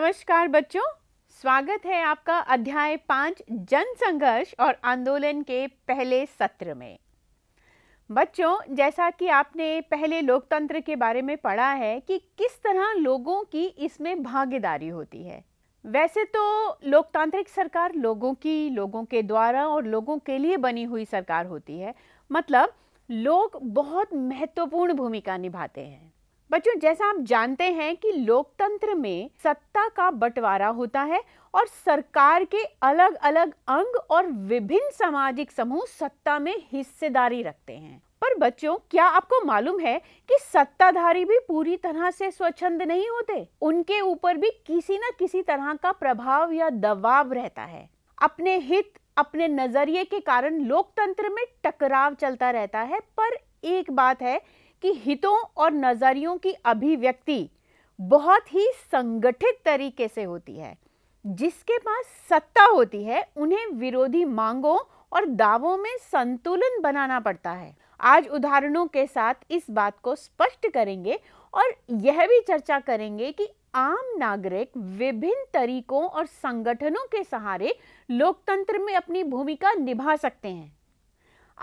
नमस्कार बच्चों स्वागत है आपका अध्याय पांच जन संघर्ष और आंदोलन के पहले सत्र में बच्चों जैसा कि आपने पहले लोकतंत्र के बारे में पढ़ा है कि किस तरह लोगों की इसमें भागीदारी होती है वैसे तो लोकतांत्रिक सरकार लोगों की लोगों के द्वारा और लोगों के लिए बनी हुई सरकार होती है मतलब लोग बहुत महत्वपूर्ण भूमिका निभाते हैं बच्चों जैसा आप जानते हैं कि लोकतंत्र में सत्ता का बंटवारा होता है और सरकार के अलग अलग अंग और विभिन्न सामाजिक समूह सत्ता में हिस्सेदारी रखते हैं पर बच्चों क्या आपको मालूम है कि सत्ताधारी भी पूरी तरह से स्वच्छंद नहीं होते उनके ऊपर भी किसी न किसी तरह का प्रभाव या दबाव रहता है अपने हित अपने नजरिए के कारण लोकतंत्र में टकराव चलता रहता है पर एक बात है कि हितों और नज़रियों की अभिव्यक्ति बहुत ही संगठित तरीके से होती है जिसके पास सत्ता होती है उन्हें विरोधी मांगों और दावों में संतुलन बनाना पड़ता है आज उदाहरणों के साथ इस बात को स्पष्ट करेंगे और यह भी चर्चा करेंगे कि आम नागरिक विभिन्न तरीकों और संगठनों के सहारे लोकतंत्र में अपनी भूमिका निभा सकते हैं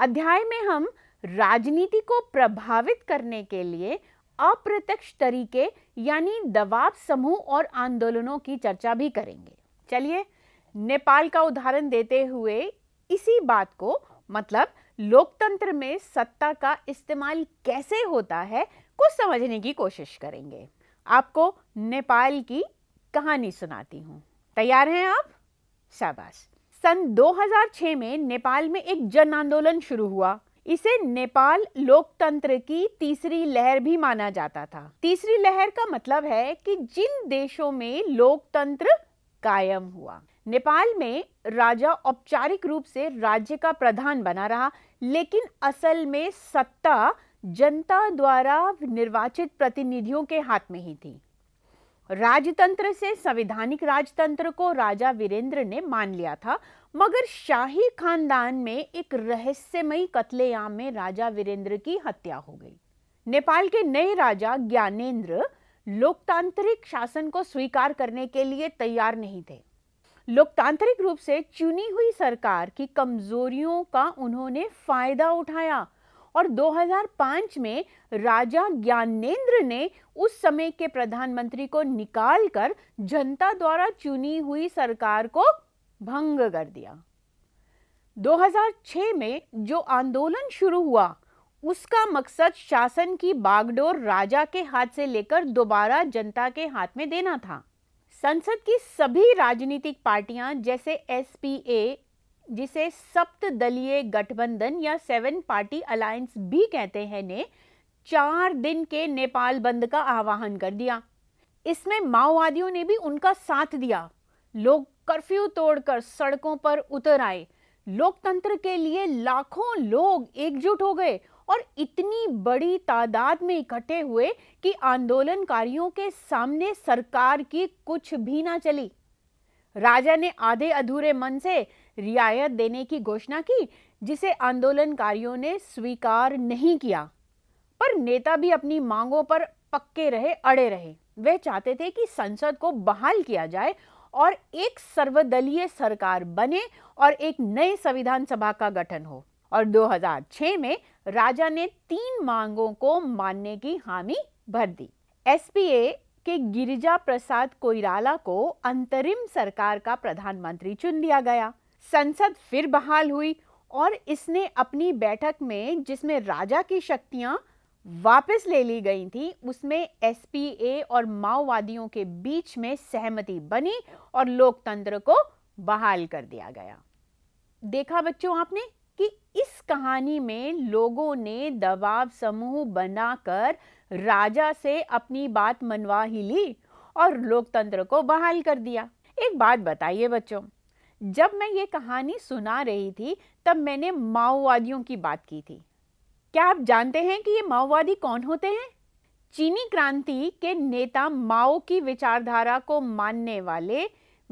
अध्याय में हम राजनीति को प्रभावित करने के लिए अप्रत्यक्ष तरीके यानी दबाव समूह और आंदोलनों की चर्चा भी करेंगे चलिए नेपाल का उदाहरण देते हुए इसी बात को मतलब लोकतंत्र में सत्ता का इस्तेमाल कैसे होता है को समझने की कोशिश करेंगे आपको नेपाल की कहानी सुनाती हूँ तैयार हैं आप शाबाश सन 2006 में नेपाल में एक जन आंदोलन शुरू हुआ इसे नेपाल लोकतंत्र की तीसरी लहर भी माना जाता था तीसरी लहर का मतलब है कि जिन देशों में लोकतंत्र कायम हुआ नेपाल में राजा औपचारिक रूप से राज्य का प्रधान बना रहा लेकिन असल में सत्ता जनता द्वारा निर्वाचित प्रतिनिधियों के हाथ में ही थी राजतंत्र से संविधानिक राजतंत्र को राजा वीरेंद्र ने मान लिया था मगर शाही खानदान में एक रहस्यमयी कत्लेआम में राजा वीरेंद्र की हत्या हो गई नेपाल के नए राजा ज्ञानेंद्र लोकतांत्रिक शासन को स्वीकार करने के लिए तैयार नहीं थे लोकतांत्रिक रूप से चुनी हुई सरकार की कमजोरियों का उन्होंने फायदा उठाया और 2005 में राजा ज्ञानेंद्र ने उस समय के प्रधानमंत्री को निकालकर जनता द्वारा चुनी हुई सरकार को भंग कर दिया 2006 में जो आंदोलन शुरू हुआ उसका मकसद शासन की बागडोर राजा के हाथ से लेकर दोबारा जनता के हाथ में देना था संसद की सभी राजनीतिक पार्टियां जैसे एस पी ए जिसे सप्त दलीय गठबंधन या सेवन पार्टी अलायंस भी कहते हैं ने चार दिन के नेपाल बंद का आह्वान कर दिया इसमें माओवादियों ने भी उनका साथ दिया लोग कर्फ्यू तोड़कर सड़कों पर उतर आए लोकतंत्र के लिए लाखों लोग एकजुट हो गए और इतनी बड़ी तादाद में इकट्ठे हुए कि आंदोलनकारियों के सामने सरकार की कुछ भी ना चली राजा ने आधे अधूरे मन से रियायत देने की घोषणा की जिसे आंदोलनकारियों ने स्वीकार नहीं किया पर नेता भी अपनी मांगों पर पक्के रहे अड़े रहे वे चाहते थे कि संसद को बहाल किया जाए और एक सर्वदलीय सरकार बने और एक नए संविधान सभा का गठन हो और 2006 में राजा ने तीन मांगों को मानने की हामी भर दी एसपीए के गिरिजा प्रसाद कोइराला को अंतरिम सरकार का प्रधानमंत्री चुन लिया गया संसद फिर बहाल हुई और इसने अपनी बैठक में जिसमें राजा की शक्तियां वापस ले ली गई थी उसमें एसपीए और माओवादियों के बीच में सहमति बनी और लोकतंत्र को बहाल कर दिया गया देखा बच्चों आपने कि इस कहानी में लोगों ने दबाव समूह बनाकर राजा से अपनी बात मनवा ही ली और लोकतंत्र को बहाल कर दिया एक बात बताइए बच्चों जब मैं ये कहानी सुना रही थी तब मैंने माओवादियों की बात की थी क्या आप जानते हैं कि ये माओवादी कौन होते हैं चीनी क्रांति के नेता माओ की विचारधारा को मानने वाले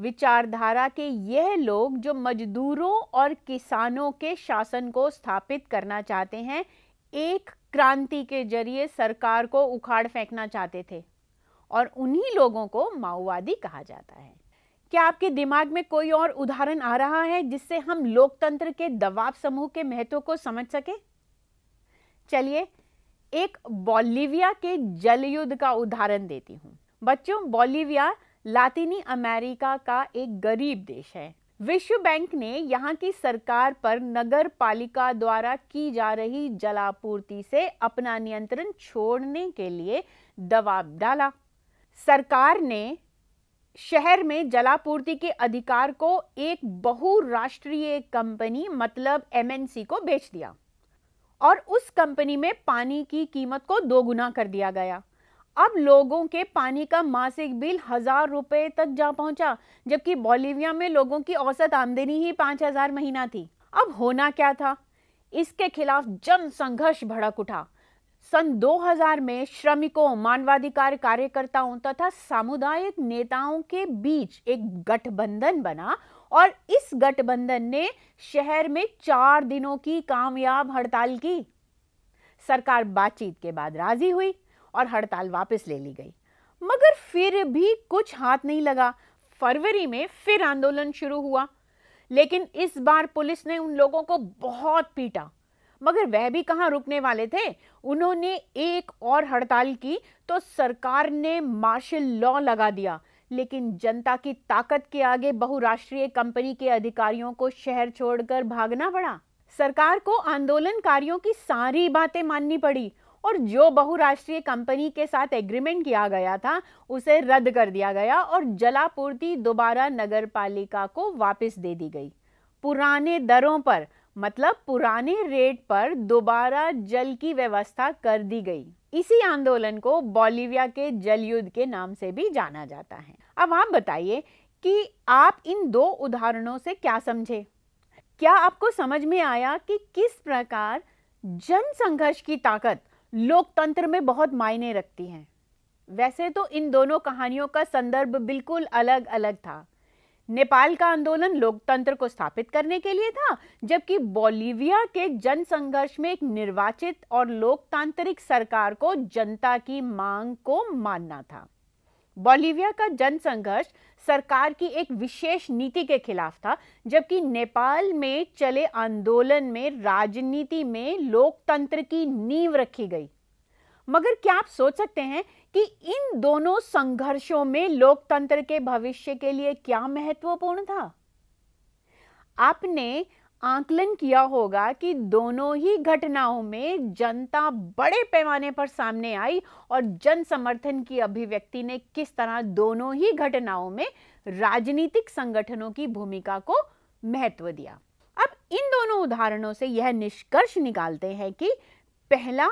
विचारधारा के यह लोग जो मजदूरों और किसानों के शासन को स्थापित करना चाहते हैं एक क्रांति के जरिए सरकार को उखाड़ फेंकना चाहते थे और उन्हीं लोगों को माओवादी कहा जाता है क्या आपके दिमाग में कोई और उदाहरण आ रहा है जिससे हम लोकतंत्र के दबाव समूह के महत्व को समझ सके चलिए एक बॉलिविया के जल युद्ध का उदाहरण देती हूँ बच्चों बोलिविया लातिनी अमेरिका का एक गरीब देश है विश्व बैंक ने यहाँ की सरकार पर नगर पालिका द्वारा की जा रही जलापूर्ति से अपना नियंत्रण छोड़ने के लिए दबाव डाला सरकार ने शहर में जलापूर्ति के अधिकार को एक बहुराष्ट्रीय कंपनी मतलब एमएनसी को बेच दिया और उस कंपनी में पानी की कीमत को दोगुना कर दिया गया अब लोगों के पानी का मासिक बिल हजार रुपए तक जा पहुंचा जबकि बोलीविया में लोगों की औसत आमदनी ही पांच हजार महीना थी अब होना क्या था इसके खिलाफ जन संघर्ष भड़क उठा सन 2000 में श्रमिकों मानवाधिकार कार्यकर्ताओं तथा सामुदायिक नेताओं के बीच एक गठबंधन बना और इस गठबंधन ने शहर में चार दिनों की कामयाब हड़ताल की सरकार बातचीत के बाद राजी हुई और हड़ताल वापस ले ली गई मगर फिर भी कुछ हाथ नहीं लगा फरवरी में फिर आंदोलन शुरू हुआ लेकिन इस बार पुलिस ने उन लोगों को बहुत पीटा मगर वह भी कहाँ रुकने वाले थे उन्होंने एक और हड़ताल की तो सरकार ने मार्शल लॉ लगा दिया लेकिन जनता की ताकत के आगे बहुराष्ट्रीय कंपनी के अधिकारियों को शहर छोड़कर भागना पड़ा सरकार को आंदोलनकारियों की सारी बातें माननी पड़ी और जो बहुराष्ट्रीय कंपनी के साथ एग्रीमेंट किया गया था उसे रद्द कर दिया गया और जलापूर्ति दोबारा नगर पालिका को वापस दे दी गई पुराने दरों पर मतलब पुराने रेट पर दोबारा जल की व्यवस्था कर दी गई इसी आंदोलन को बोलीविया के जल युद्ध के नाम से भी जाना जाता है अब आप बताइए कि आप इन दो उदाहरणों से क्या समझे क्या आपको समझ में आया कि किस प्रकार जन संघर्ष की ताकत लोकतंत्र में बहुत मायने रखती है वैसे तो इन दोनों कहानियों का संदर्भ बिल्कुल अलग अलग था नेपाल का आंदोलन लोकतंत्र को स्थापित करने के लिए था जबकि बोलीविया के जन संघर्ष में एक निर्वाचित और लोकतांत्रिक सरकार को जनता की मांग को मानना था बोलीविया का जन संघर्ष सरकार की एक विशेष नीति के खिलाफ था जबकि नेपाल में चले आंदोलन में राजनीति में लोकतंत्र की नींव रखी गई मगर क्या आप सोच सकते हैं कि इन दोनों संघर्षों में लोकतंत्र के भविष्य के लिए क्या महत्वपूर्ण था आपने आकलन किया होगा कि दोनों ही घटनाओं में जनता बड़े पैमाने पर सामने आई और जन समर्थन की अभिव्यक्ति ने किस तरह दोनों ही घटनाओं में राजनीतिक संगठनों की भूमिका को महत्व दिया अब इन दोनों उदाहरणों से यह निष्कर्ष निकालते हैं कि पहला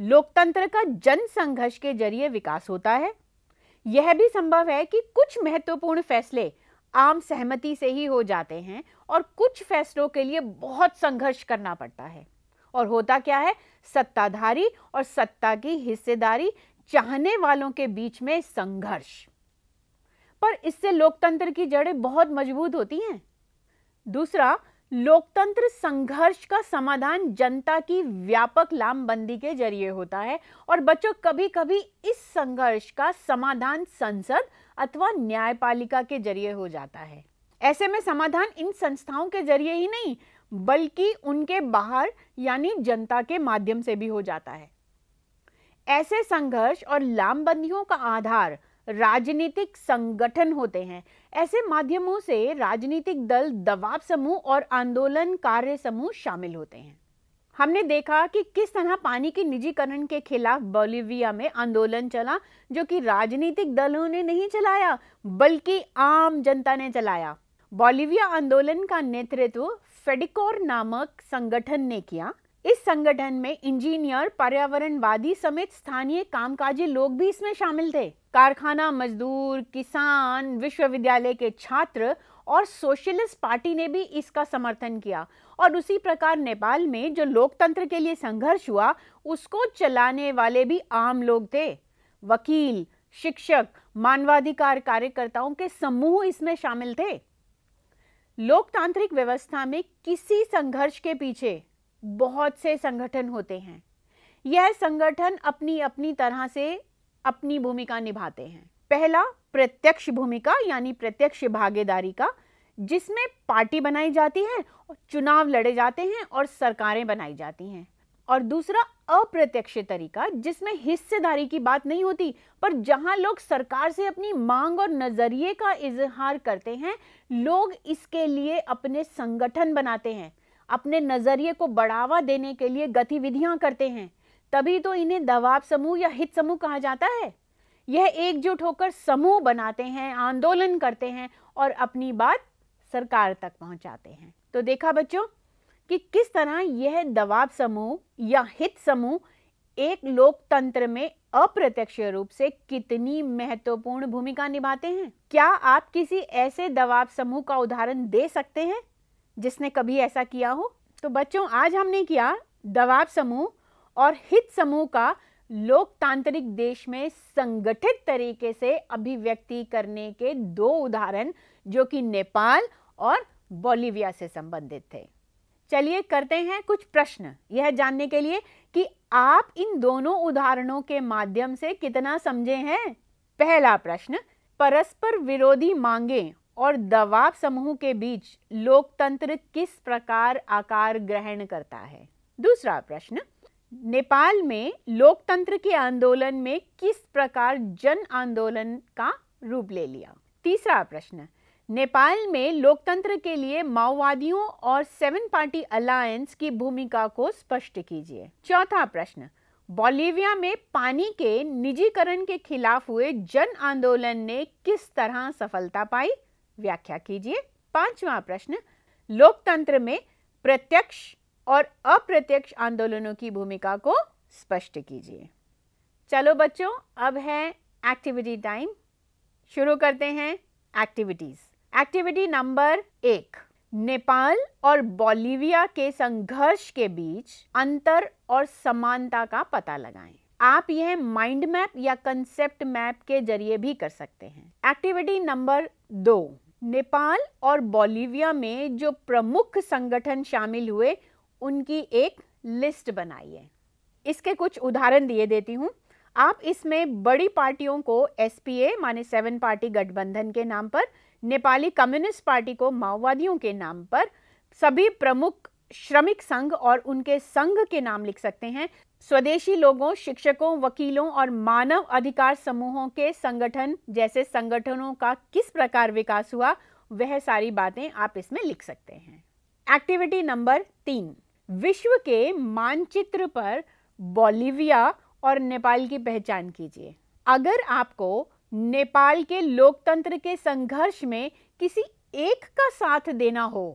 लोकतंत्र का जन संघर्ष के जरिए विकास होता है यह भी संभव है कि कुछ महत्वपूर्ण फैसले आम सहमति से ही हो जाते हैं और कुछ फैसलों के लिए बहुत संघर्ष करना पड़ता है और होता क्या है सत्ताधारी और सत्ता की हिस्सेदारी चाहने वालों के बीच में संघर्ष पर इससे लोकतंत्र की जड़ें बहुत मजबूत होती हैं दूसरा लोकतंत्र संघर्ष का समाधान जनता की व्यापक लामबंदी के जरिए होता है और बच्चों कभी कभी इस संघर्ष का समाधान संसद अथवा न्यायपालिका के जरिए हो जाता है ऐसे में समाधान इन संस्थाओं के जरिए ही नहीं बल्कि उनके बाहर यानी जनता के माध्यम से भी हो जाता है ऐसे संघर्ष और लामबंदियों का आधार राजनीतिक संगठन होते हैं ऐसे माध्यमों से राजनीतिक दल दबाव समूह और आंदोलन कार्य समूह शामिल होते हैं हमने देखा कि किस तरह पानी के निजीकरण के खिलाफ बोलिविया में आंदोलन चला जो कि राजनीतिक दलों ने नहीं चलाया बल्कि आम जनता ने चलाया बोलिविया आंदोलन का नेतृत्व फेडिकोर नामक संगठन ने किया इस संगठन में इंजीनियर पर्यावरणवादी समेत स्थानीय कामकाजी लोग भी इसमें शामिल थे कारखाना मजदूर किसान विश्वविद्यालय के छात्र और सोशलिस्ट पार्टी ने भी इसका समर्थन किया और उसी प्रकार नेपाल में जो लोकतंत्र के लिए संघर्ष हुआ उसको चलाने वाले भी आम लोग थे वकील शिक्षक मानवाधिकार कार्यकर्ताओं के समूह इसमें शामिल थे लोकतांत्रिक व्यवस्था में किसी संघर्ष के पीछे बहुत से संगठन होते हैं यह संगठन अपनी अपनी तरह से अपनी भूमिका निभाते हैं पहला प्रत्यक्ष भूमिका यानी प्रत्यक्ष भागीदारी का जिसमें पार्टी बनाई जाती है और चुनाव लड़े जाते हैं और सरकारें बनाई जाती हैं और दूसरा अप्रत्यक्ष तरीका जिसमें हिस्सेदारी की बात नहीं होती पर जहां लोग सरकार से अपनी मांग और नज़रिए का इजहार करते हैं लोग इसके लिए अपने संगठन बनाते हैं अपने नज़रिए को बढ़ावा देने के लिए गतिविधियां करते हैं तभी तो इन्हें दबाव समूह या हित समूह कहा जाता है यह एकजुट होकर समूह बनाते हैं आंदोलन करते हैं और अपनी बात सरकार तक पहुंचाते हैं तो देखा बच्चों कि किस तरह यह दबाव समूह या हित समूह एक लोकतंत्र में अप्रत्यक्ष रूप से कितनी महत्वपूर्ण भूमिका निभाते हैं क्या आप किसी ऐसे दबाव समूह का उदाहरण दे सकते हैं जिसने कभी ऐसा किया हो तो बच्चों आज हमने किया दबाव समूह और हित समूह का लोकतांत्रिक देश में संगठित तरीके से अभिव्यक्ति करने के दो उदाहरण जो कि नेपाल और बोलिविया से संबंधित थे चलिए करते हैं कुछ प्रश्न यह जानने के लिए कि आप इन दोनों उदाहरणों के माध्यम से कितना समझे हैं पहला प्रश्न परस्पर विरोधी मांगे और दबाव समूह के बीच लोकतंत्र किस प्रकार आकार ग्रहण करता है दूसरा प्रश्न नेपाल में लोकतंत्र के आंदोलन में किस प्रकार जन आंदोलन का रूप ले लिया तीसरा प्रश्न नेपाल में लोकतंत्र के लिए माओवादियों और सेवन पार्टी अलायंस की भूमिका को स्पष्ट कीजिए चौथा प्रश्न बोलिविया में पानी के निजीकरण के खिलाफ हुए जन आंदोलन ने किस तरह सफलता पाई व्याख्या कीजिए पांचवा प्रश्न लोकतंत्र में प्रत्यक्ष और अप्रत्यक्ष आंदोलनों की भूमिका को स्पष्ट कीजिए चलो बच्चों अब है एक्टिविटी टाइम शुरू करते हैं एक्टिविटीज एक्टिविटी नंबर एक नेपाल और बोलीविया के संघर्ष के बीच अंतर और समानता का पता लगाएं। आप यह माइंड मैप या कंसेप्ट मैप के जरिए भी कर सकते हैं एक्टिविटी नंबर दो नेपाल और बोलीविया में जो प्रमुख संगठन शामिल हुए उनकी एक लिस्ट बनाई है इसके कुछ उदाहरण दिए देती हूँ आप इसमें बड़ी पार्टियों को एस माने सेवन पार्टी गठबंधन के नाम पर नेपाली कम्युनिस्ट पार्टी को माओवादियों के नाम पर सभी प्रमुख श्रमिक संघ और उनके संघ के नाम लिख सकते हैं स्वदेशी लोगों शिक्षकों वकीलों और मानव अधिकार समूहों के संगठन जैसे संगठनों का किस प्रकार विकास हुआ वह सारी बातें आप इसमें लिख सकते हैं एक्टिविटी नंबर तीन विश्व के मानचित्र पर बोलिविया और नेपाल की पहचान कीजिए अगर आपको नेपाल के लोकतंत्र के संघर्ष में किसी एक का साथ देना हो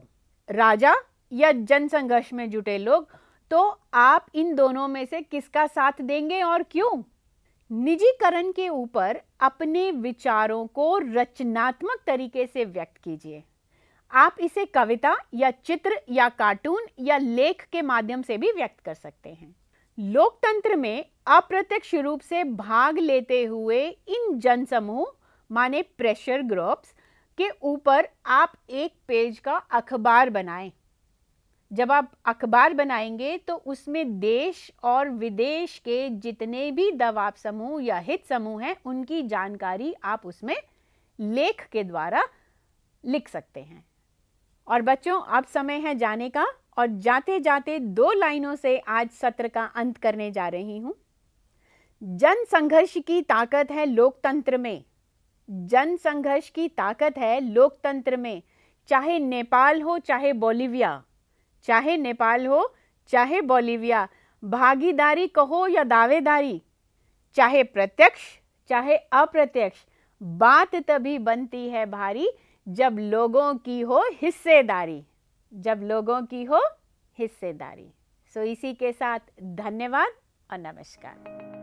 राजा या जन संघर्ष में जुटे लोग तो आप इन दोनों में से किसका साथ देंगे और क्यों निजीकरण के ऊपर अपने विचारों को रचनात्मक तरीके से व्यक्त कीजिए आप इसे कविता या चित्र या कार्टून या लेख के माध्यम से भी व्यक्त कर सकते हैं लोकतंत्र में अप्रत्यक्ष रूप से भाग लेते हुए इन जनसमूह माने प्रेशर ग्रुप्स के ऊपर आप एक पेज का अखबार बनाएं जब आप अखबार बनाएंगे तो उसमें देश और विदेश के जितने भी दबाव समूह या हित समूह हैं उनकी जानकारी आप उसमें लेख के द्वारा लिख सकते हैं और बच्चों अब समय है जाने का और जाते जाते दो लाइनों से आज सत्र का अंत करने जा रही हूं जन संघर्ष की ताकत है लोकतंत्र में जन संघर्ष की ताकत है लोकतंत्र में चाहे नेपाल हो चाहे बोलीविया चाहे नेपाल हो चाहे बोलीविया भागीदारी कहो या दावेदारी चाहे प्रत्यक्ष चाहे अप्रत्यक्ष बात तभी बनती है भारी जब लोगों की हो हिस्सेदारी जब लोगों की हो हिस्सेदारी सो so इसी के साथ धन्यवाद और नमस्कार